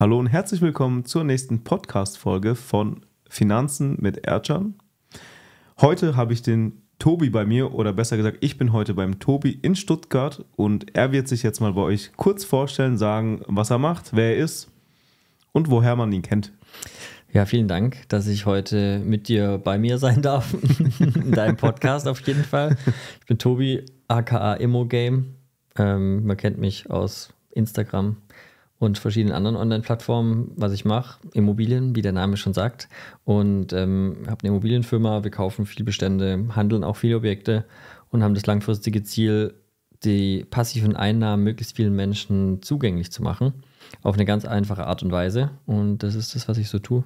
Hallo und herzlich willkommen zur nächsten Podcast-Folge von Finanzen mit Ercan. Heute habe ich den Tobi bei mir oder besser gesagt, ich bin heute beim Tobi in Stuttgart und er wird sich jetzt mal bei euch kurz vorstellen, sagen, was er macht, wer er ist und woher man ihn kennt. Ja, vielen Dank, dass ich heute mit dir bei mir sein darf. in deinem Podcast auf jeden Fall. Ich bin Tobi, aka Immogame. Ähm, man kennt mich aus Instagram und verschiedenen anderen Online-Plattformen, was ich mache. Immobilien, wie der Name schon sagt. Und ähm, habe eine Immobilienfirma, wir kaufen viel Bestände, handeln auch viele Objekte und haben das langfristige Ziel, die passiven Einnahmen möglichst vielen Menschen zugänglich zu machen. Auf eine ganz einfache Art und Weise. Und das ist das, was ich so tue.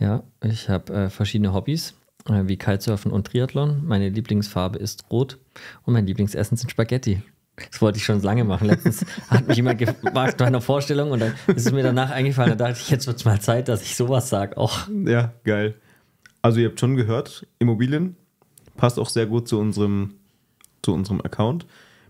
Ja, ich habe äh, verschiedene Hobbys äh, wie Kitesurfen und Triathlon. Meine Lieblingsfarbe ist rot und mein Lieblingsessen sind Spaghetti. Das wollte ich schon lange machen. Letztens hat mich jemand gefragt nach einer Vorstellung und dann ist es mir danach eingefallen. Da dachte ich, jetzt wird es mal Zeit, dass ich sowas sage. Auch. Ja, geil. Also ihr habt schon gehört, Immobilien passt auch sehr gut zu unserem, zu unserem Account.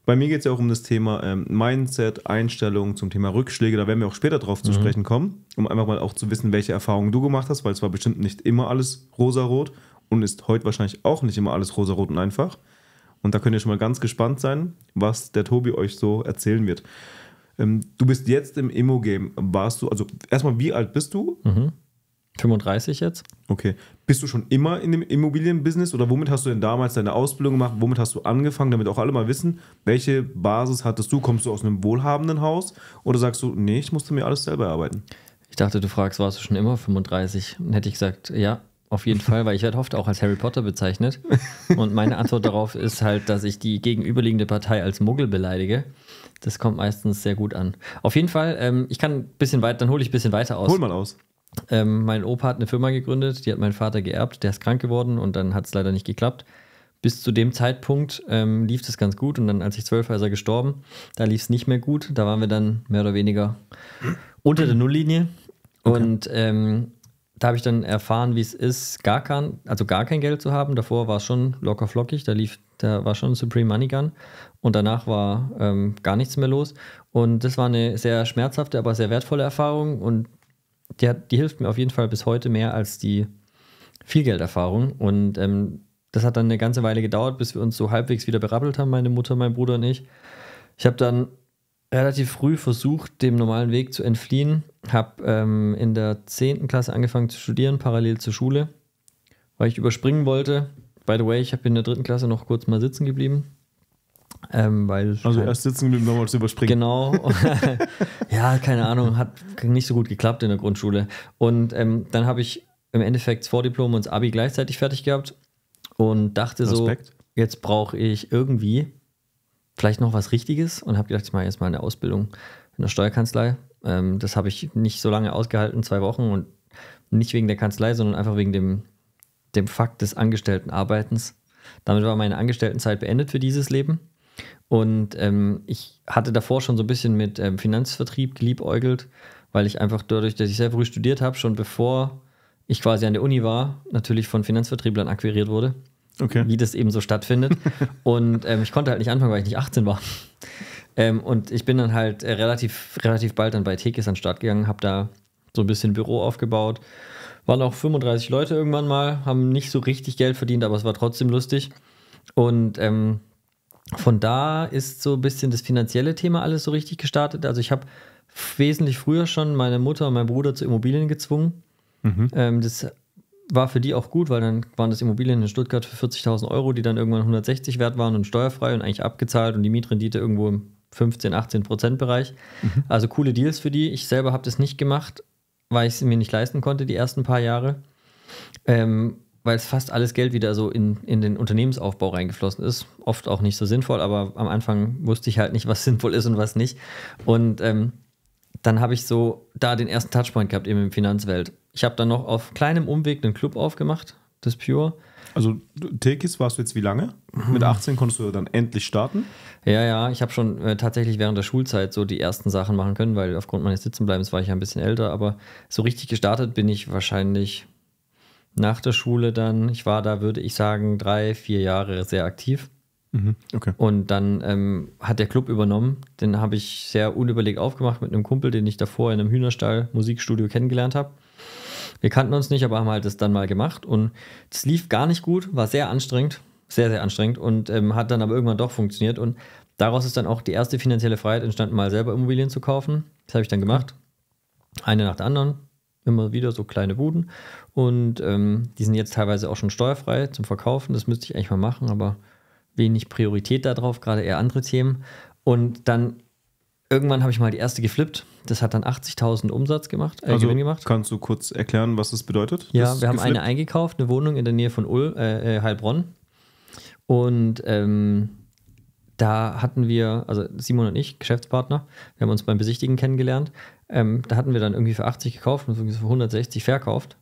Bei mir geht es ja auch um das Thema ähm, Mindset, Einstellung, zum Thema Rückschläge. Da werden wir auch später drauf zu mhm. sprechen kommen, um einfach mal auch zu wissen, welche Erfahrungen du gemacht hast, weil es war bestimmt nicht immer alles rosarot und ist heute wahrscheinlich auch nicht immer alles rosarot und einfach. Und da könnt ihr schon mal ganz gespannt sein, was der Tobi euch so erzählen wird. Ähm, du bist jetzt im Immo-Game. Warst du, also erstmal, wie alt bist du? Mhm. 35 jetzt. Okay. Bist du schon immer in dem Immobilienbusiness oder womit hast du denn damals deine Ausbildung gemacht? Womit hast du angefangen, damit auch alle mal wissen, welche Basis hattest du? Kommst du aus einem wohlhabenden Haus oder sagst du, nee, ich musste mir alles selber erarbeiten? Ich dachte, du fragst, warst du schon immer 35? Dann hätte ich gesagt, ja, auf jeden Fall, weil ich werde oft auch als Harry Potter bezeichnet. Und meine Antwort darauf ist halt, dass ich die gegenüberliegende Partei als Muggel beleidige. Das kommt meistens sehr gut an. Auf jeden Fall, ähm, ich kann ein bisschen weiter, dann hole ich ein bisschen weiter aus. Hol mal aus. Ähm, mein Opa hat eine Firma gegründet, die hat mein Vater geerbt, der ist krank geworden und dann hat es leider nicht geklappt. Bis zu dem Zeitpunkt ähm, lief das ganz gut und dann, als ich zwölf war, ist er gestorben. Da lief es nicht mehr gut. Da waren wir dann mehr oder weniger unter der Nulllinie. Okay. Und ähm, da habe ich dann erfahren, wie es ist, gar kein, also gar kein Geld zu haben. Davor war es schon locker flockig, da lief, da war schon Supreme Money Gun und danach war ähm, gar nichts mehr los. Und das war eine sehr schmerzhafte, aber sehr wertvolle Erfahrung und die, hat, die hilft mir auf jeden Fall bis heute mehr als die Vielgelderfahrung. Und ähm, das hat dann eine ganze Weile gedauert, bis wir uns so halbwegs wieder berappelt haben, meine Mutter, mein Bruder und ich. Ich habe dann relativ früh versucht, dem normalen Weg zu entfliehen. Habe ähm, in der 10. Klasse angefangen zu studieren, parallel zur Schule, weil ich überspringen wollte. By the way, ich habe in der dritten Klasse noch kurz mal sitzen geblieben. Ähm, weil also halt erst sitzen geblieben, nochmal zu überspringen. Genau. ja, keine Ahnung, hat nicht so gut geklappt in der Grundschule. Und ähm, dann habe ich im Endeffekt das Vordiplom und das Abi gleichzeitig fertig gehabt und dachte Respekt. so, jetzt brauche ich irgendwie vielleicht noch was Richtiges und habe gedacht, ich mache jetzt mal eine Ausbildung in der Steuerkanzlei. Ähm, das habe ich nicht so lange ausgehalten, zwei Wochen und nicht wegen der Kanzlei, sondern einfach wegen dem, dem Fakt des Angestelltenarbeitens. Damit war meine Angestelltenzeit beendet für dieses Leben. Und ähm, ich hatte davor schon so ein bisschen mit ähm, Finanzvertrieb geliebäugelt, weil ich einfach dadurch, dass ich sehr früh studiert habe, schon bevor ich quasi an der Uni war, natürlich von Finanzvertrieblern akquiriert wurde okay. wie das eben so stattfindet. und ähm, ich konnte halt nicht anfangen, weil ich nicht 18 war. Ähm, und ich bin dann halt äh, relativ, relativ bald dann bei Tekis an den Start gegangen, habe da so ein bisschen Büro aufgebaut. Waren auch 35 Leute irgendwann mal, haben nicht so richtig Geld verdient, aber es war trotzdem lustig. Und ähm, von da ist so ein bisschen das finanzielle Thema alles so richtig gestartet. Also ich habe wesentlich früher schon meine Mutter und meinen Bruder zu Immobilien gezwungen. Mhm. Ähm, das war für die auch gut, weil dann waren das Immobilien in Stuttgart für 40.000 Euro, die dann irgendwann 160 wert waren und steuerfrei und eigentlich abgezahlt und die Mietrendite irgendwo im 15, 18 Prozent Bereich. Mhm. Also coole Deals für die. Ich selber habe das nicht gemacht, weil ich es mir nicht leisten konnte die ersten paar Jahre, ähm, weil es fast alles Geld wieder so in, in den Unternehmensaufbau reingeflossen ist. Oft auch nicht so sinnvoll, aber am Anfang wusste ich halt nicht, was sinnvoll ist und was nicht. Und ähm, dann habe ich so da den ersten Touchpoint gehabt, eben im Finanzwelt. Ich habe dann noch auf kleinem Umweg einen Club aufgemacht, das Pure. Also Tekis warst du jetzt wie lange? Mit 18 mhm. konntest du dann endlich starten? Ja, ja, ich habe schon äh, tatsächlich während der Schulzeit so die ersten Sachen machen können, weil aufgrund meines Sitzenbleibens war ich ja ein bisschen älter, aber so richtig gestartet bin ich wahrscheinlich nach der Schule dann. Ich war da, würde ich sagen, drei, vier Jahre sehr aktiv. Mhm, okay. Und dann ähm, hat der Club übernommen. Den habe ich sehr unüberlegt aufgemacht mit einem Kumpel, den ich davor in einem Hühnerstall Musikstudio kennengelernt habe. Wir kannten uns nicht, aber haben halt das dann mal gemacht. Und es lief gar nicht gut, war sehr anstrengend, sehr, sehr anstrengend und ähm, hat dann aber irgendwann doch funktioniert. Und daraus ist dann auch die erste finanzielle Freiheit entstanden, mal selber Immobilien zu kaufen. Das habe ich dann gemacht. Eine nach der anderen. Immer wieder so kleine Buden. Und ähm, die sind jetzt teilweise auch schon steuerfrei zum Verkaufen. Das müsste ich eigentlich mal machen, aber wenig Priorität darauf, gerade eher andere Themen. Und dann irgendwann habe ich mal die erste geflippt. Das hat dann 80.000 Umsatz gemacht, äh, also Gewinn gemacht. Kannst du kurz erklären, was das bedeutet? Ja, das wir haben geflippt? eine eingekauft, eine Wohnung in der Nähe von Ul, äh, äh, Heilbronn. Und ähm, da hatten wir, also Simon und ich, Geschäftspartner, wir haben uns beim Besichtigen kennengelernt. Ähm, da hatten wir dann irgendwie für 80 gekauft und für 160 verkauft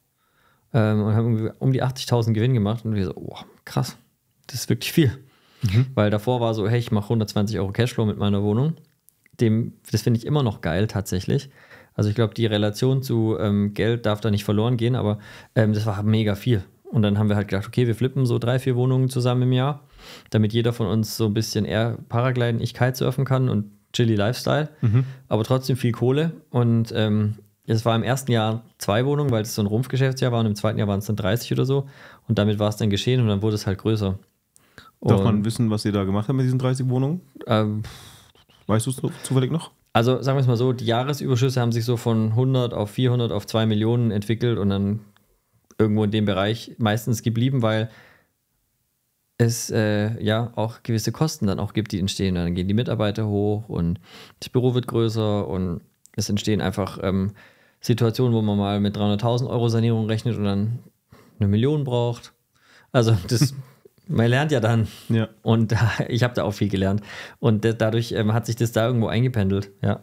ähm, und haben irgendwie um die 80.000 Gewinn gemacht. Und wir so, oh, krass, das ist wirklich viel. Mhm. Weil davor war so, hey, ich mache 120 Euro Cashflow mit meiner Wohnung. Dem, das finde ich immer noch geil tatsächlich. Also ich glaube, die Relation zu ähm, Geld darf da nicht verloren gehen, aber ähm, das war mega viel. Und dann haben wir halt gedacht, okay, wir flippen so drei, vier Wohnungen zusammen im Jahr, damit jeder von uns so ein bisschen eher Paragliden, ich surfen kann und chilly Lifestyle, mhm. aber trotzdem viel Kohle. Und ähm, es war im ersten Jahr zwei Wohnungen, weil es so ein Rumpfgeschäftsjahr war und im zweiten Jahr waren es dann 30 oder so. Und damit war es dann geschehen und dann wurde es halt größer. Darf Und man wissen, was ihr da gemacht habt mit diesen 30 Wohnungen? Ähm, weißt du es zufällig noch? Also sagen wir es mal so, die Jahresüberschüsse haben sich so von 100 auf 400 auf 2 Millionen entwickelt und dann irgendwo in dem Bereich meistens geblieben, weil es äh, ja auch gewisse Kosten dann auch gibt, die entstehen. Dann gehen die Mitarbeiter hoch und das Büro wird größer und es entstehen einfach ähm, Situationen, wo man mal mit 300.000 Euro Sanierung rechnet und dann eine Million braucht. Also das Man lernt ja dann. Ja. Und ich habe da auch viel gelernt. Und dadurch ähm, hat sich das da irgendwo eingependelt, ja.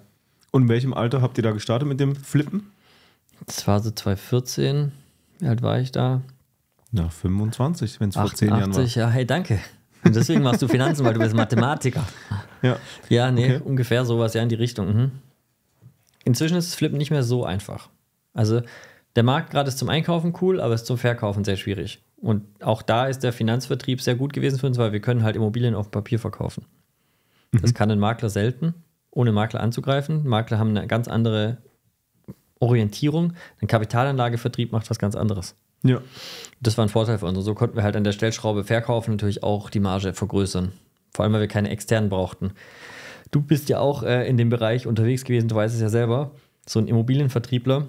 Und in welchem Alter habt ihr da gestartet mit dem Flippen? Das war so 2014. Wie alt war ich da? Na, 25, wenn es vor 10 Jahren war. ja, hey, danke. Und deswegen machst du Finanzen, weil du bist Mathematiker. Ja. Ja, nee, okay. ungefähr sowas, ja, in die Richtung. Mhm. Inzwischen ist das Flippen nicht mehr so einfach. Also, der Markt gerade ist zum Einkaufen cool, aber ist zum Verkaufen sehr schwierig. Und auch da ist der Finanzvertrieb sehr gut gewesen für uns, weil wir können halt Immobilien auf Papier verkaufen. Mhm. Das kann ein Makler selten, ohne Makler anzugreifen. Makler haben eine ganz andere Orientierung. Ein Kapitalanlagevertrieb macht was ganz anderes. Ja. Das war ein Vorteil für uns. Und so konnten wir halt an der Stellschraube verkaufen, natürlich auch die Marge vergrößern. Vor allem, weil wir keine externen brauchten. Du bist ja auch äh, in dem Bereich unterwegs gewesen, du weißt es ja selber. So ein Immobilienvertriebler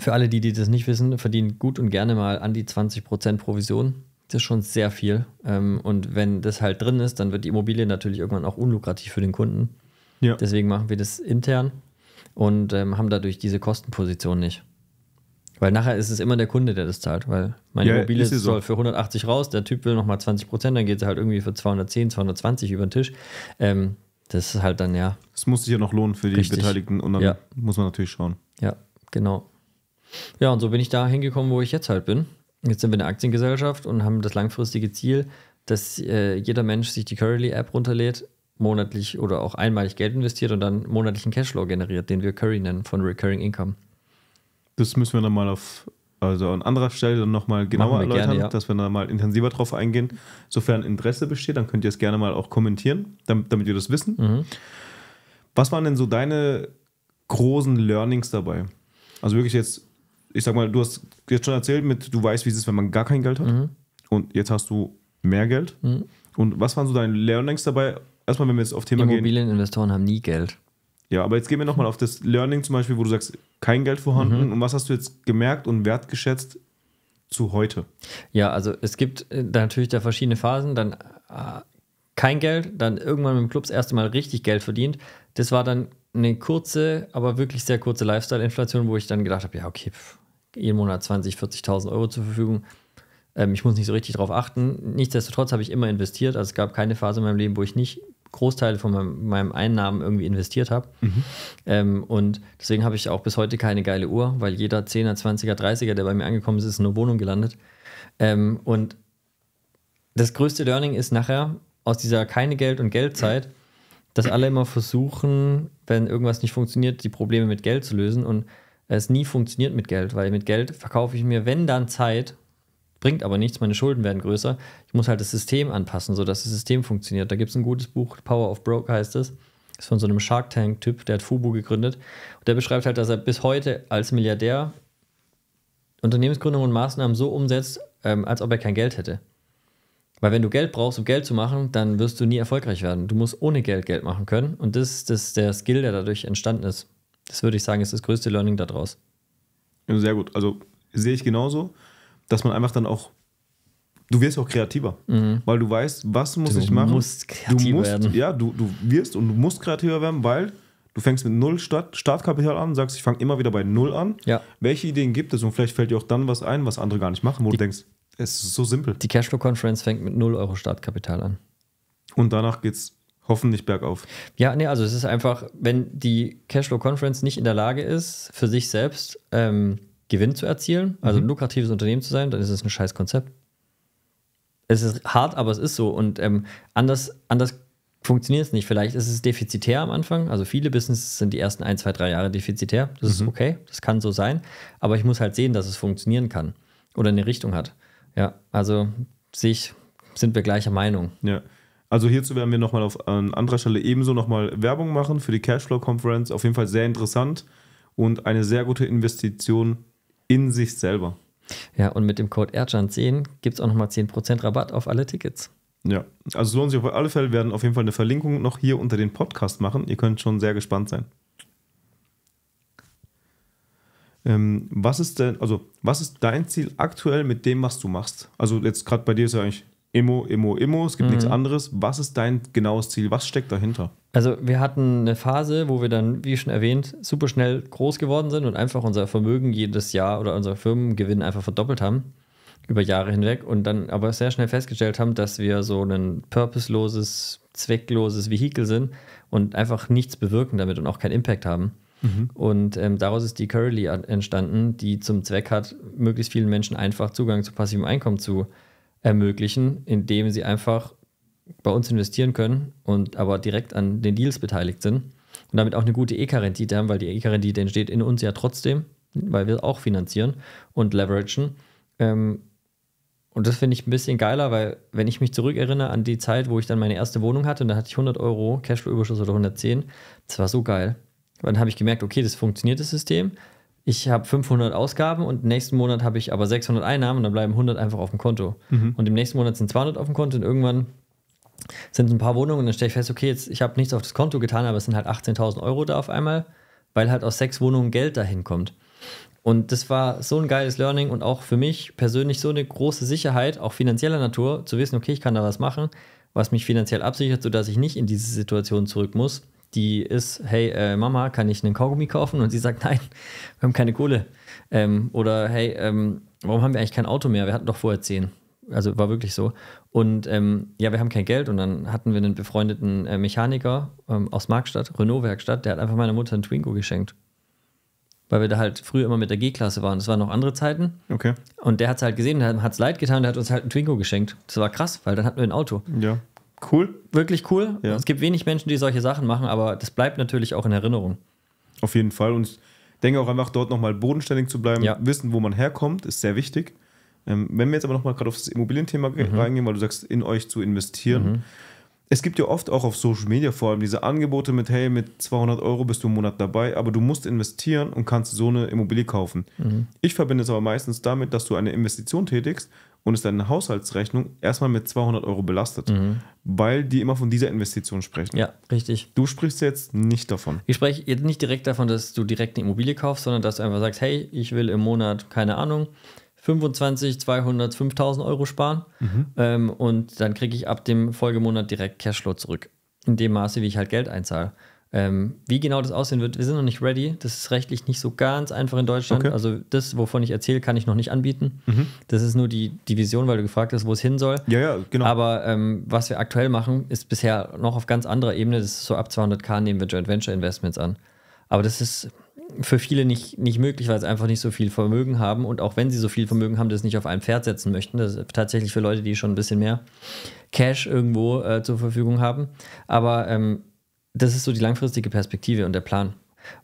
für alle, die, die das nicht wissen, verdienen gut und gerne mal an die 20% Provision. Das ist schon sehr viel. Ähm, und wenn das halt drin ist, dann wird die Immobilie natürlich irgendwann auch unlukrativ für den Kunden. Ja. Deswegen machen wir das intern und ähm, haben dadurch diese Kostenposition nicht. Weil nachher ist es immer der Kunde, der das zahlt, weil meine ja, Immobilie so. soll für 180 raus, der Typ will nochmal 20 dann geht es halt irgendwie für 210, 220 über den Tisch. Ähm, das ist halt dann ja. Es muss sich ja noch lohnen für die richtig. Beteiligten und dann ja. muss man natürlich schauen. Ja, genau. Ja, und so bin ich da hingekommen, wo ich jetzt halt bin. Jetzt sind wir eine Aktiengesellschaft und haben das langfristige Ziel, dass äh, jeder Mensch sich die Curly-App runterlädt, monatlich oder auch einmalig Geld investiert und dann monatlichen Cashflow generiert, den wir Curry nennen von Recurring Income. Das müssen wir dann mal auf also an anderer Stelle dann nochmal genauer erläutern, gerne, ja. dass wir dann mal intensiver drauf eingehen. Sofern Interesse besteht, dann könnt ihr es gerne mal auch kommentieren, damit, damit wir das wissen. Mhm. Was waren denn so deine großen Learnings dabei? Also wirklich jetzt ich sag mal, du hast jetzt schon erzählt, mit, du weißt, wie es ist, wenn man gar kein Geld hat. Mhm. Und jetzt hast du mehr Geld. Mhm. Und was waren so deine Learnings dabei? Erstmal, wenn wir jetzt auf Thema Immobilieninvestoren gehen. Immobilieninvestoren haben nie Geld. Ja, aber jetzt gehen wir nochmal auf das Learning zum Beispiel, wo du sagst, kein Geld vorhanden. Mhm. Und was hast du jetzt gemerkt und wertgeschätzt zu heute? Ja, also es gibt äh, da natürlich da verschiedene Phasen. Dann äh, kein Geld, dann irgendwann mit dem Club das erste Mal richtig Geld verdient. Das war dann eine kurze, aber wirklich sehr kurze Lifestyle-Inflation, wo ich dann gedacht habe, ja, okay, pff, jeden Monat 20, 40.000 Euro zur Verfügung. Ähm, ich muss nicht so richtig darauf achten. Nichtsdestotrotz habe ich immer investiert. Also es gab keine Phase in meinem Leben, wo ich nicht Großteile von meinem, meinem Einnahmen irgendwie investiert habe. Mhm. Ähm, und deswegen habe ich auch bis heute keine geile Uhr, weil jeder 10er, 20er, 30er, der bei mir angekommen ist, ist in eine Wohnung gelandet. Ähm, und das größte Learning ist nachher aus dieser keine Geld- und Geldzeit, dass alle immer versuchen, wenn irgendwas nicht funktioniert, die Probleme mit Geld zu lösen und es nie funktioniert mit Geld, weil mit Geld verkaufe ich mir, wenn dann Zeit, bringt aber nichts, meine Schulden werden größer. Ich muss halt das System anpassen, sodass das System funktioniert. Da gibt es ein gutes Buch, Power of Broke heißt es. Das ist von so einem Shark Tank-Typ, der hat Fubu gegründet. Und der beschreibt halt, dass er bis heute als Milliardär Unternehmensgründungen und Maßnahmen so umsetzt, ähm, als ob er kein Geld hätte. Weil wenn du Geld brauchst, um Geld zu machen, dann wirst du nie erfolgreich werden. Du musst ohne Geld Geld machen können. Und das, das ist der Skill, der dadurch entstanden ist. Das würde ich sagen, ist das größte Learning daraus. Sehr gut. Also sehe ich genauso, dass man einfach dann auch, du wirst auch kreativer, mhm. weil du weißt, was muss du ich machen. Musst kreativ du musst werden. Ja, du, du wirst und du musst kreativer werden, weil du fängst mit null Start, Startkapital an, sagst, ich fange immer wieder bei null an. Ja. Welche Ideen gibt es und vielleicht fällt dir auch dann was ein, was andere gar nicht machen, wo die, du denkst, es ist so simpel. Die Cashflow Conference fängt mit 0 Euro Startkapital an. Und danach geht es hoffentlich bergauf. Ja, nee, also es ist einfach, wenn die Cashflow Conference nicht in der Lage ist, für sich selbst ähm, Gewinn zu erzielen, also mhm. ein lukratives Unternehmen zu sein, dann ist es ein scheiß Konzept. Es ist hart, aber es ist so. Und ähm, anders, anders funktioniert es nicht. Vielleicht ist es defizitär am Anfang. Also viele Businesses sind die ersten ein, zwei, drei Jahre defizitär. Das mhm. ist okay, das kann so sein. Aber ich muss halt sehen, dass es funktionieren kann oder eine Richtung hat. Ja, also sich sind wir gleicher Meinung. Ja. Also hierzu werden wir nochmal auf an anderer Stelle ebenso nochmal Werbung machen für die Cashflow Conference. Auf jeden Fall sehr interessant und eine sehr gute Investition in sich selber. Ja, und mit dem Code Erdjan10 gibt es auch nochmal 10% Rabatt auf alle Tickets. Ja, also es lohnt sich auf alle Fälle. Wir werden auf jeden Fall eine Verlinkung noch hier unter den Podcast machen. Ihr könnt schon sehr gespannt sein. Ähm, was ist denn, also was ist dein Ziel aktuell mit dem, was du machst? Also jetzt gerade bei dir ist ja eigentlich Immo, Immo, Immo, es gibt mhm. nichts anderes. Was ist dein genaues Ziel? Was steckt dahinter? Also wir hatten eine Phase, wo wir dann, wie schon erwähnt, super schnell groß geworden sind und einfach unser Vermögen jedes Jahr oder unser Firmengewinn einfach verdoppelt haben über Jahre hinweg und dann aber sehr schnell festgestellt haben, dass wir so ein purposeloses, zweckloses Vehikel sind und einfach nichts bewirken damit und auch keinen Impact haben. Mhm. Und ähm, daraus ist die Curly entstanden, die zum Zweck hat, möglichst vielen Menschen einfach Zugang zu passivem Einkommen zu ermöglichen, indem sie einfach bei uns investieren können und aber direkt an den Deals beteiligt sind und damit auch eine gute EK-Rendite haben, weil die EK-Rendite entsteht in uns ja trotzdem, weil wir auch finanzieren und leveragen. Ähm, und das finde ich ein bisschen geiler, weil wenn ich mich zurückerinnere an die Zeit, wo ich dann meine erste Wohnung hatte und da hatte ich 100 Euro Cashflow-Überschuss oder 110, das war so geil. Dann habe ich gemerkt, okay, das funktioniert, das System. Ich habe 500 Ausgaben und nächsten Monat habe ich aber 600 Einnahmen und dann bleiben 100 einfach auf dem Konto. Mhm. Und im nächsten Monat sind 200 auf dem Konto und irgendwann sind ein paar Wohnungen und dann stelle ich fest, okay, jetzt, ich habe nichts auf das Konto getan, aber es sind halt 18.000 Euro da auf einmal, weil halt aus sechs Wohnungen Geld dahin kommt. Und das war so ein geiles Learning und auch für mich persönlich so eine große Sicherheit, auch finanzieller Natur, zu wissen, okay, ich kann da was machen, was mich finanziell absichert, sodass ich nicht in diese Situation zurück muss die ist, hey äh, Mama, kann ich einen Kaugummi kaufen? Und sie sagt, nein, wir haben keine Kohle. Ähm, oder hey, ähm, warum haben wir eigentlich kein Auto mehr? Wir hatten doch vorher zehn. Also war wirklich so. Und ähm, ja, wir haben kein Geld. Und dann hatten wir einen befreundeten äh, Mechaniker ähm, aus Markstadt, Renault-Werkstatt, der hat einfach meiner Mutter einen Twingo geschenkt. Weil wir da halt früher immer mit der G-Klasse waren. Das waren noch andere Zeiten. Okay. Und der hat es halt gesehen, hat es leid getan, der hat uns halt einen Twingo geschenkt. Das war krass, weil dann hatten wir ein Auto. Ja. Cool. Wirklich cool. Ja. Es gibt wenig Menschen, die solche Sachen machen, aber das bleibt natürlich auch in Erinnerung. Auf jeden Fall. Und ich denke auch einfach, dort nochmal bodenständig zu bleiben, ja. wissen, wo man herkommt, ist sehr wichtig. Ähm, wenn wir jetzt aber nochmal gerade auf das Immobilienthema mhm. reingehen, weil du sagst, in euch zu investieren. Mhm es gibt ja oft auch auf Social Media vor allem diese Angebote mit, hey, mit 200 Euro bist du im Monat dabei, aber du musst investieren und kannst so eine Immobilie kaufen. Mhm. Ich verbinde es aber meistens damit, dass du eine Investition tätigst und es deine Haushaltsrechnung erstmal mit 200 Euro belastet, mhm. weil die immer von dieser Investition sprechen. Ja, richtig. Du sprichst jetzt nicht davon. Ich spreche jetzt nicht direkt davon, dass du direkt eine Immobilie kaufst, sondern dass du einfach sagst, hey, ich will im Monat, keine Ahnung, 25, 200, 5000 Euro sparen. Mhm. Ähm, und dann kriege ich ab dem Folgemonat direkt Cashflow zurück. In dem Maße, wie ich halt Geld einzahle. Ähm, wie genau das aussehen wird, wir sind noch nicht ready. Das ist rechtlich nicht so ganz einfach in Deutschland. Okay. Also das, wovon ich erzähle, kann ich noch nicht anbieten. Mhm. Das ist nur die, die Vision, weil du gefragt hast, wo es hin soll. Ja, ja, genau. Aber ähm, was wir aktuell machen, ist bisher noch auf ganz anderer Ebene. Das ist so ab 200k nehmen wir Joint Venture Investments an. Aber das ist für viele nicht, nicht möglich, weil sie einfach nicht so viel Vermögen haben. Und auch wenn sie so viel Vermögen haben, das nicht auf ein Pferd setzen möchten. Das ist tatsächlich für Leute, die schon ein bisschen mehr Cash irgendwo äh, zur Verfügung haben. Aber ähm, das ist so die langfristige Perspektive und der Plan.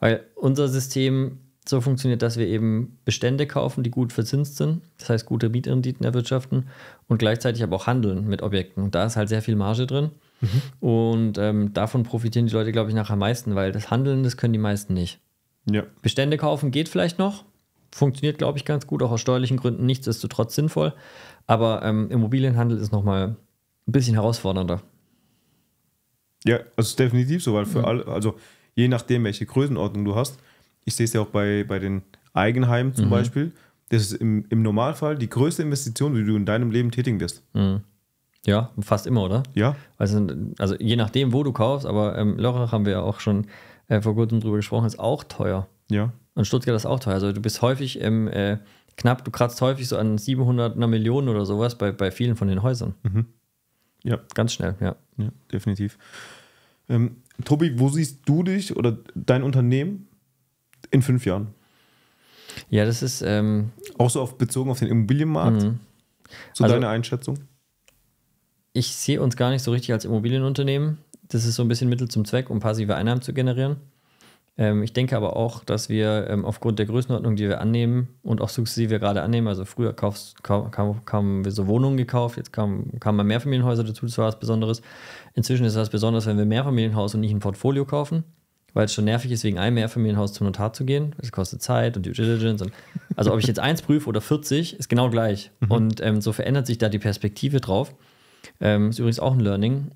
Weil unser System so funktioniert, dass wir eben Bestände kaufen, die gut verzinst sind, das heißt gute Mietrenditen erwirtschaften und gleichzeitig aber auch handeln mit Objekten. Und da ist halt sehr viel Marge drin. Mhm. Und ähm, davon profitieren die Leute, glaube ich, nachher am meisten, weil das Handeln, das können die meisten nicht. Ja. Bestände kaufen geht vielleicht noch. Funktioniert, glaube ich, ganz gut, auch aus steuerlichen Gründen. Nichtsdestotrotz sinnvoll. Aber ähm, Immobilienhandel ist nochmal ein bisschen herausfordernder. Ja, also definitiv so, weil für mhm. alle, also je nachdem, welche Größenordnung du hast, ich sehe es ja auch bei, bei den Eigenheimen zum mhm. Beispiel, das ist im, im Normalfall die größte Investition, die du in deinem Leben tätigen wirst. Mhm. Ja, fast immer, oder? Ja. Also, also je nachdem, wo du kaufst, aber ähm, Lörrach haben wir ja auch schon äh, vor kurzem drüber gesprochen, ist auch teuer. Ja. Und Stuttgart ist auch teuer. Also du bist häufig im, äh, knapp, du kratzt häufig so an 700, einer Million oder sowas bei, bei vielen von den Häusern. Mhm. Ja. Ganz schnell, ja. Ja, definitiv. Ähm, Tobi, wo siehst du dich oder dein Unternehmen in fünf Jahren? Ja, das ist. Ähm, auch so auf, bezogen auf den Immobilienmarkt? Mhm. So also, deine Einschätzung? Ich sehe uns gar nicht so richtig als Immobilienunternehmen, das ist so ein bisschen Mittel zum Zweck, um passive Einnahmen zu generieren. Ähm, ich denke aber auch, dass wir ähm, aufgrund der Größenordnung, die wir annehmen und auch sukzessive gerade annehmen, also früher kaufst, kaum, kaum, kaum wir so Wohnungen gekauft, jetzt kamen kam mal Mehrfamilienhäuser dazu, das war was Besonderes. Inzwischen ist was Besonderes, wenn wir mehr Familienhaus und nicht ein Portfolio kaufen, weil es schon nervig ist, wegen einem Mehrfamilienhaus zum Notar zu gehen. Es kostet Zeit und Due Diligence. Und also ob ich jetzt eins prüfe oder 40, ist genau gleich. Mhm. Und ähm, so verändert sich da die Perspektive drauf. Ähm, ist übrigens auch ein Learning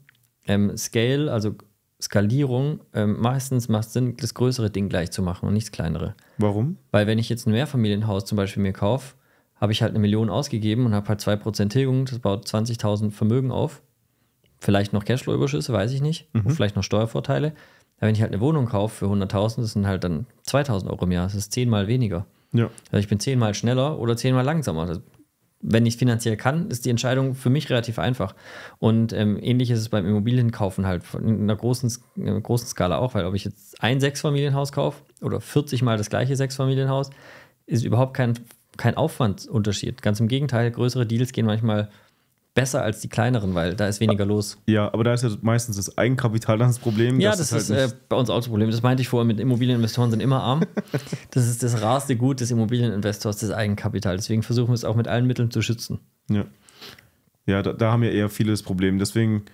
ähm, Scale, also Skalierung, ähm, meistens macht es Sinn, das größere Ding gleich zu machen und nicht das kleinere. Warum? Weil wenn ich jetzt ein Mehrfamilienhaus zum Beispiel mir kaufe, habe ich halt eine Million ausgegeben und habe halt 2% Tilgung, das baut 20.000 Vermögen auf. Vielleicht noch Cashflow-Überschüsse, weiß ich nicht. Mhm. vielleicht noch Steuervorteile. Aber wenn ich halt eine Wohnung kaufe für 100.000, das sind halt dann 2.000 Euro im Jahr. Das ist zehnmal weniger. Ja. Also ich bin zehnmal schneller oder zehnmal langsamer. Das wenn ich finanziell kann, ist die Entscheidung für mich relativ einfach. Und ähm, ähnlich ist es beim Immobilienkaufen halt in einer großen, in äh, großen Skala auch, weil ob ich jetzt ein Sechsfamilienhaus kaufe oder 40 mal das gleiche Sechsfamilienhaus, ist überhaupt kein, kein Aufwandsunterschied. Ganz im Gegenteil, größere Deals gehen manchmal besser als die kleineren, weil da ist weniger los. Ja, aber da ist ja meistens das Eigenkapital dann das Problem. Ja, das, halt ist, halt äh, bei uns auch das Problem. Das meinte ich vorher mit Immobilieninvestoren sind immer arm. das ist das raste Gut des Immobilieninvestors, das Eigenkapital. Deswegen versuchen wir es auch mit allen Mitteln zu schützen. Ja, ja da, da haben wir eher viele das Problem. Deswegen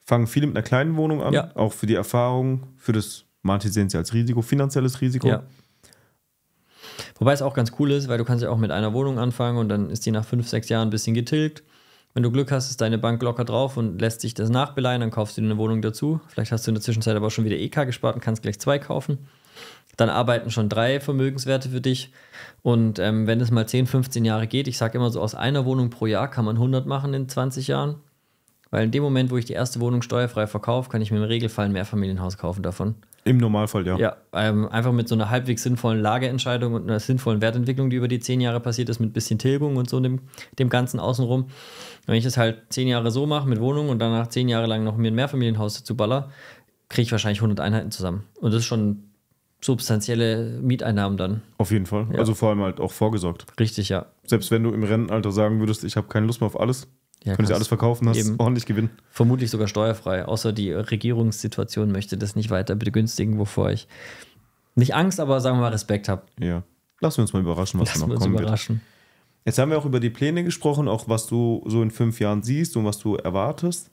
fangen viele mit einer kleinen Wohnung an, ja. auch für die Erfahrung, für das, manche sehen sie als Risiko, finanzielles Risiko. Ja. Wobei es auch ganz cool ist, weil du kannst ja auch mit einer Wohnung anfangen und dann ist die nach fünf, sechs Jahren ein bisschen getilgt wenn du Glück hast, ist deine Bank locker drauf und lässt sich das nachbeleihen, dann kaufst du dir eine Wohnung dazu. Vielleicht hast du in der Zwischenzeit aber schon wieder EK gespart und kannst gleich zwei kaufen. Dann arbeiten schon drei Vermögenswerte für dich. Und ähm, wenn es mal 10, 15 Jahre geht, ich sage immer so, aus einer Wohnung pro Jahr kann man 100 machen in 20 Jahren. Weil in dem Moment, wo ich die erste Wohnung steuerfrei verkaufe, kann ich mir im Regelfall ein Mehrfamilienhaus kaufen davon. Im Normalfall, ja. Ja, ähm, einfach mit so einer halbwegs sinnvollen Lageentscheidung und einer sinnvollen Wertentwicklung, die über die zehn Jahre passiert ist, mit ein bisschen Tilgung und so dem, dem Ganzen außenrum. Wenn ich das halt zehn Jahre so mache mit Wohnung und danach zehn Jahre lang noch mir ein Mehrfamilienhaus dazu baller, kriege ich wahrscheinlich 100 Einheiten zusammen. Und das ist schon substanzielle Mieteinnahmen dann. Auf jeden Fall. Ja. Also vor allem halt auch vorgesorgt. Richtig, ja. Selbst wenn du im Rentenalter sagen würdest, ich habe keine Lust mehr auf alles, ja, Könntest du alles verkaufen, hast eben. ordentlich Gewinn. Vermutlich sogar steuerfrei, außer die Regierungssituation möchte das nicht weiter begünstigen, wovor ich nicht Angst, aber sagen wir mal Respekt habe. Ja. Lassen wir uns mal überraschen, was Lassen da noch wir uns kommen überraschen. Wird. Jetzt haben wir auch über die Pläne gesprochen, auch was du so in fünf Jahren siehst und was du erwartest.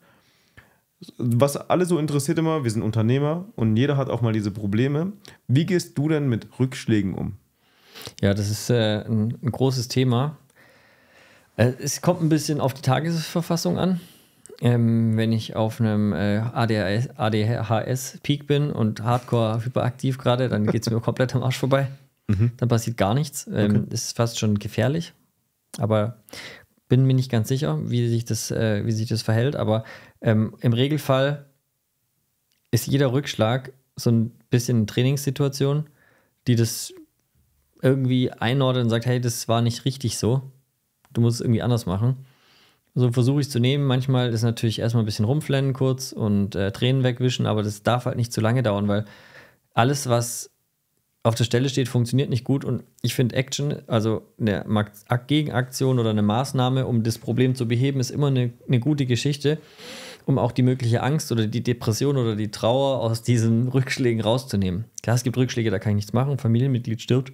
Was alle so interessiert immer, wir sind Unternehmer und jeder hat auch mal diese Probleme. Wie gehst du denn mit Rückschlägen um? Ja, das ist äh, ein, ein, großes Thema. Äh, es kommt ein bisschen auf die Tagesverfassung an. Ähm, wenn ich auf einem äh, ADHS-Peak bin und hardcore hyperaktiv gerade, dann geht es mir komplett am Arsch vorbei. Mhm. Dann passiert gar nichts. Ähm, okay. Ist fast schon gefährlich. Aber bin mir nicht ganz sicher, wie sich das, äh, wie sich das verhält. Aber ähm, im Regelfall ist jeder Rückschlag so ein bisschen eine Trainingssituation, die das irgendwie einordnet und sagt, hey, das war nicht richtig so du musst es irgendwie anders machen. So versuche ich es zu nehmen. Manchmal ist natürlich erstmal ein bisschen rumflennen kurz und äh, Tränen wegwischen, aber das darf halt nicht zu lange dauern, weil alles, was auf der Stelle steht, funktioniert nicht gut und ich finde Action, also eine Gegenaktion oder eine Maßnahme, um das Problem zu beheben, ist immer eine, eine gute Geschichte, um auch die mögliche Angst oder die Depression oder die Trauer aus diesen Rückschlägen rauszunehmen. Klar, es gibt Rückschläge, da kann ich nichts machen, Familienmitglied stirbt,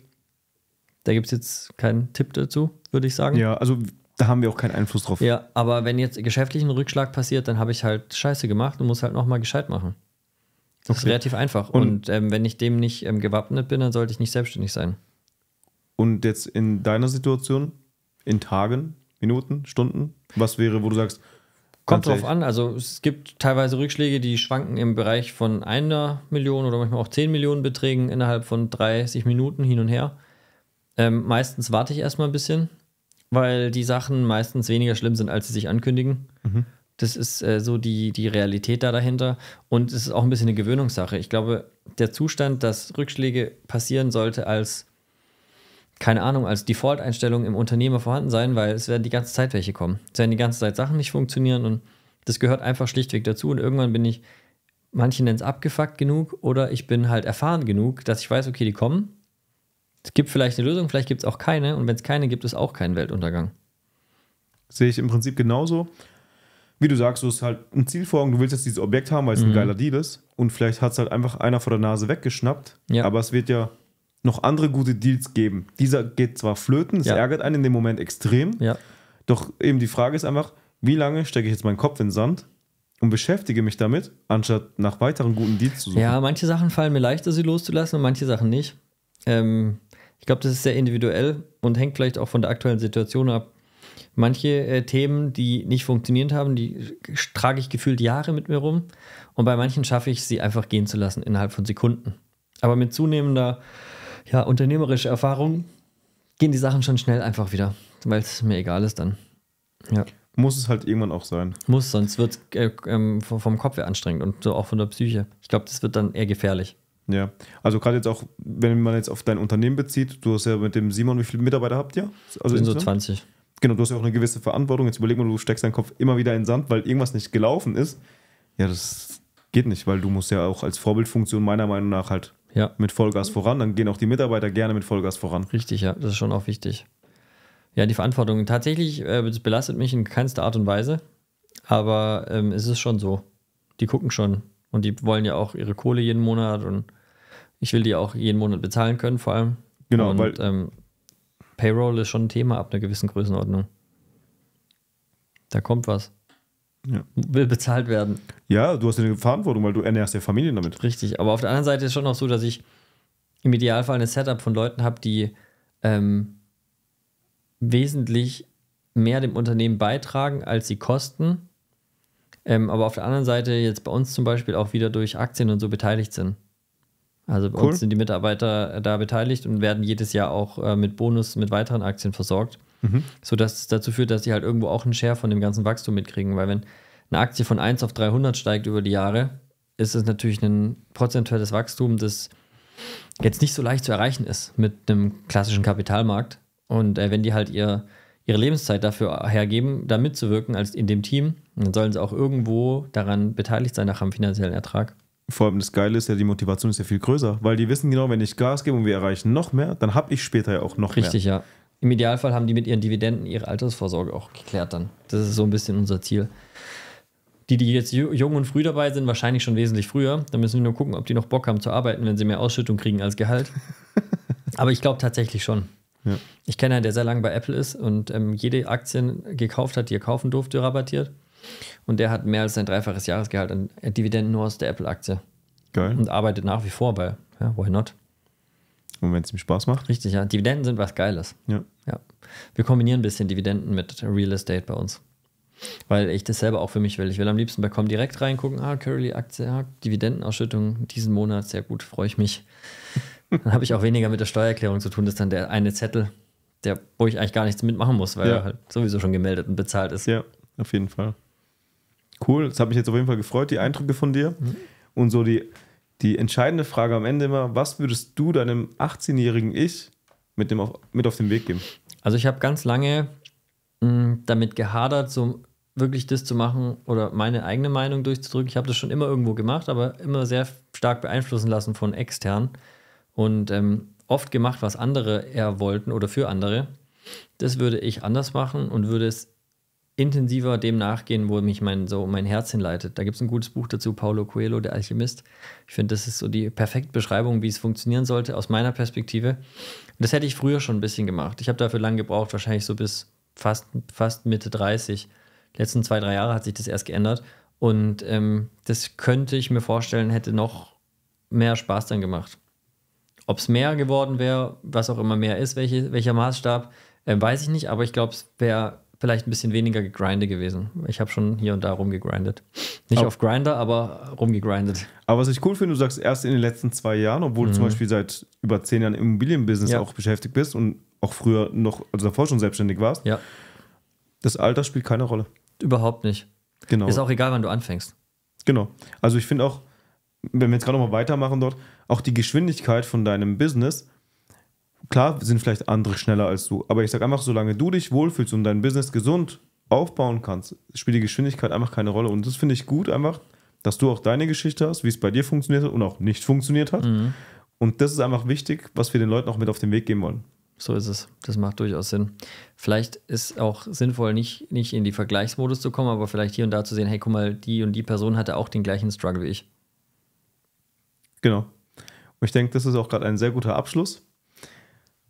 da gibt es jetzt keinen Tipp dazu, würde ich sagen. Ja, also da haben wir auch keinen Einfluss drauf. Ja, aber wenn jetzt geschäftlich ein Rückschlag passiert, dann habe ich halt Scheiße gemacht und muss halt nochmal gescheit machen. Das okay. ist relativ einfach. Und, und ähm, wenn ich dem nicht ähm, gewappnet bin, dann sollte ich nicht selbstständig sein. Und jetzt in deiner Situation, in Tagen, Minuten, Stunden, was wäre, wo du sagst, Kommt drauf an. Also es gibt teilweise Rückschläge, die schwanken im Bereich von einer Million oder manchmal auch zehn Millionen Beträgen innerhalb von 30 Minuten hin und her. Ähm, meistens warte ich erstmal ein bisschen, weil die Sachen meistens weniger schlimm sind, als sie sich ankündigen. Mhm. Das ist äh, so die, die Realität da dahinter. Und es ist auch ein bisschen eine Gewöhnungssache. Ich glaube, der Zustand, dass Rückschläge passieren sollte, als, keine Ahnung, als Default-Einstellung im Unternehmer vorhanden sein, weil es werden die ganze Zeit welche kommen. Es werden die ganze Zeit Sachen nicht funktionieren und das gehört einfach schlichtweg dazu. Und irgendwann bin ich, manche nennen es abgefuckt genug oder ich bin halt erfahren genug, dass ich weiß, okay, die kommen es gibt vielleicht eine Lösung, vielleicht gibt es auch keine. Und wenn es keine gibt, ist auch kein Weltuntergang. Sehe ich im Prinzip genauso. Wie du sagst, du hast halt ein Ziel vor Augen, du willst jetzt dieses Objekt haben, weil es mhm. ein geiler Deal ist. Und vielleicht hat es halt einfach einer vor der Nase weggeschnappt. Ja. Aber es wird ja noch andere gute Deals geben. Dieser geht zwar flöten, es ja. ärgert einen in dem Moment extrem. Ja. Doch eben die Frage ist einfach, wie lange stecke ich jetzt meinen Kopf in den Sand und beschäftige mich damit, anstatt nach weiteren guten Deals zu suchen? Ja, manche Sachen fallen mir leichter, sie loszulassen und manche Sachen nicht. Ähm, ich glaube, das ist sehr individuell und hängt vielleicht auch von der aktuellen Situation ab. Manche äh, Themen, die nicht funktioniert haben, die trage ich gefühlt Jahre mit mir rum. Und bei manchen schaffe ich, sie einfach gehen zu lassen innerhalb von Sekunden. Aber mit zunehmender ja, unternehmerischer Erfahrung gehen die Sachen schon schnell einfach wieder, weil es mir egal ist dann. Ja. Muss es halt irgendwann auch sein. Muss, sonst wird es äh, ähm, vom Kopf her anstrengend und so auch von der Psyche. Ich glaube, das wird dann eher gefährlich. Ja, also gerade jetzt auch, wenn man jetzt auf dein Unternehmen bezieht, du hast ja mit dem Simon, wie viele Mitarbeiter habt ihr? Also sind so 20. Genau, du hast ja auch eine gewisse Verantwortung. Jetzt überleg mal, du steckst deinen Kopf immer wieder in den Sand, weil irgendwas nicht gelaufen ist. Ja, das geht nicht, weil du musst ja auch als Vorbildfunktion meiner Meinung nach halt ja. mit Vollgas voran. Dann gehen auch die Mitarbeiter gerne mit Vollgas voran. Richtig, ja, das ist schon auch wichtig. Ja, die Verantwortung. Tatsächlich, äh, das belastet mich in keinster Art und Weise, aber ähm, es ist schon so. Die gucken schon, und die wollen ja auch ihre Kohle jeden Monat und ich will die auch jeden Monat bezahlen können, vor allem. Genau, und, weil ähm, Payroll ist schon ein Thema ab einer gewissen Größenordnung. Da kommt was. Ja. Will bezahlt werden. Ja, du hast eine Verantwortung, weil du ernährst ja Familien damit. Richtig, aber auf der anderen Seite ist es schon auch so, dass ich im Idealfall ein Setup von Leuten habe, die ähm, wesentlich mehr dem Unternehmen beitragen, als sie kosten ähm, aber auf der anderen Seite jetzt bei uns zum Beispiel auch wieder durch Aktien und so beteiligt sind. Also bei cool. uns sind die Mitarbeiter äh, da beteiligt und werden jedes Jahr auch äh, mit Bonus mit weiteren Aktien versorgt, mhm. sodass es dazu führt, dass sie halt irgendwo auch einen Share von dem ganzen Wachstum mitkriegen, weil wenn eine Aktie von 1 auf 300 steigt über die Jahre, ist es natürlich ein prozentuelles Wachstum, das jetzt nicht so leicht zu erreichen ist mit einem klassischen Kapitalmarkt. Und äh, wenn die halt ihr, ihre Lebenszeit dafür hergeben, da mitzuwirken als in dem Team, und dann sollen sie auch irgendwo daran beteiligt sein, nach einem finanziellen Ertrag. Vor allem das Geile ist ja, die Motivation ist ja viel größer, weil die wissen genau, wenn ich Gas gebe und wir erreichen noch mehr, dann habe ich später ja auch noch Richtig, mehr. Richtig, ja. Im Idealfall haben die mit ihren Dividenden ihre Altersvorsorge auch geklärt dann. Das ist so ein bisschen unser Ziel. Die, die jetzt jung und früh dabei sind, wahrscheinlich schon wesentlich früher. Da müssen wir nur gucken, ob die noch Bock haben zu arbeiten, wenn sie mehr Ausschüttung kriegen als Gehalt. Aber ich glaube tatsächlich schon. Ja. Ich kenne einen, der sehr lange bei Apple ist und ähm, jede Aktien gekauft hat, die er kaufen durfte, rabattiert. Und der hat mehr als sein dreifaches Jahresgehalt an Dividenden nur aus der Apple-Aktie. Geil. Und arbeitet nach wie vor bei, ja, why not? Und wenn es ihm Spaß macht. Richtig, ja. Dividenden sind was Geiles. Ja. ja. Wir kombinieren ein bisschen Dividenden mit Real Estate bei uns. Weil ich das selber auch für mich will. Ich will am liebsten bei direkt reingucken. Ah, Curly-Aktie, ah, Dividendenausschüttung diesen Monat, sehr gut, freue ich mich. Dann habe ich auch weniger mit der Steuererklärung zu tun. Das ist dann der eine Zettel, der, wo ich eigentlich gar nichts mitmachen muss, weil ja. er halt sowieso schon gemeldet und bezahlt ist. Ja, auf jeden Fall. Cool, das hat mich jetzt auf jeden Fall gefreut, die Eindrücke von dir. Mhm. Und so die, die entscheidende Frage am Ende immer, was würdest du deinem 18-jährigen Ich mit, dem auf, mit auf den Weg geben? Also ich habe ganz lange mh, mm, damit gehadert, so wirklich das zu machen oder meine eigene Meinung durchzudrücken. Ich habe das schon immer irgendwo gemacht, aber immer sehr stark beeinflussen lassen von extern und ähm, oft gemacht, was andere eher wollten oder für andere. Das würde ich anders machen und würde es intensiver dem nachgehen, wo mich mein, so mein Herz hinleitet. Da gibt es ein gutes Buch dazu, Paulo Coelho, der Alchemist. Ich finde, das ist so die perfekte Beschreibung, wie es funktionieren sollte, aus meiner Perspektive. Und das hätte ich früher schon ein bisschen gemacht. Ich habe dafür lange gebraucht, wahrscheinlich so bis fast, fast Mitte 30. Die letzten zwei, drei Jahre hat sich das erst geändert. Und ähm, das könnte ich mir vorstellen, hätte noch mehr Spaß dann gemacht. Ob es mehr geworden wäre, was auch immer mehr ist, welche, welcher Maßstab, äh, weiß ich nicht, aber ich glaube, es wäre vielleicht ein bisschen weniger gegrindet gewesen. Ich habe schon hier und da rumgegrindet. Nicht aber, auf Grinder, aber rumgegrindet. Aber was ich cool finde, du sagst erst in den letzten zwei Jahren, obwohl mhm. du zum mhm. Beispiel seit über zehn Jahren im Immobilienbusiness ja. auch beschäftigt bist und auch früher noch, also davor schon selbstständig warst. Ja. Das Alter spielt keine Rolle. Überhaupt nicht. Genau. Ist auch egal, wann du anfängst. Genau. Also ich finde auch, wenn wir jetzt gerade nochmal weitermachen dort, auch die Geschwindigkeit von deinem Business klar sind vielleicht andere schneller als du, aber ich sage einfach, solange du dich wohlfühlst und dein Business gesund aufbauen kannst, spielt die Geschwindigkeit einfach keine Rolle. Und das finde ich gut einfach, dass du auch deine Geschichte hast, wie es bei dir funktioniert hat und auch nicht funktioniert hat. Mhm. Und das ist einfach wichtig, was wir den Leuten auch mit auf den Weg geben wollen. So ist es. Das macht durchaus Sinn. Vielleicht ist auch sinnvoll, nicht, nicht in die Vergleichsmodus zu kommen, aber vielleicht hier und da zu sehen, hey, guck mal, die und die Person hatte auch den gleichen Struggle wie ich. Genau. Und ich denke, das ist auch gerade ein sehr guter Abschluss.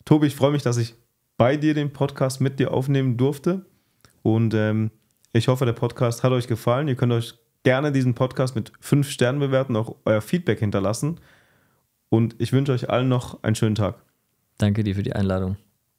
Tobi, ich freue mich, dass ich bei dir den Podcast mit dir aufnehmen durfte. Und ähm, ich hoffe, der Podcast hat euch gefallen. Ihr könnt euch gerne diesen Podcast mit fünf Sternen bewerten, auch euer Feedback hinterlassen. Und ich wünsche euch allen noch einen schönen Tag. Danke dir für die Einladung.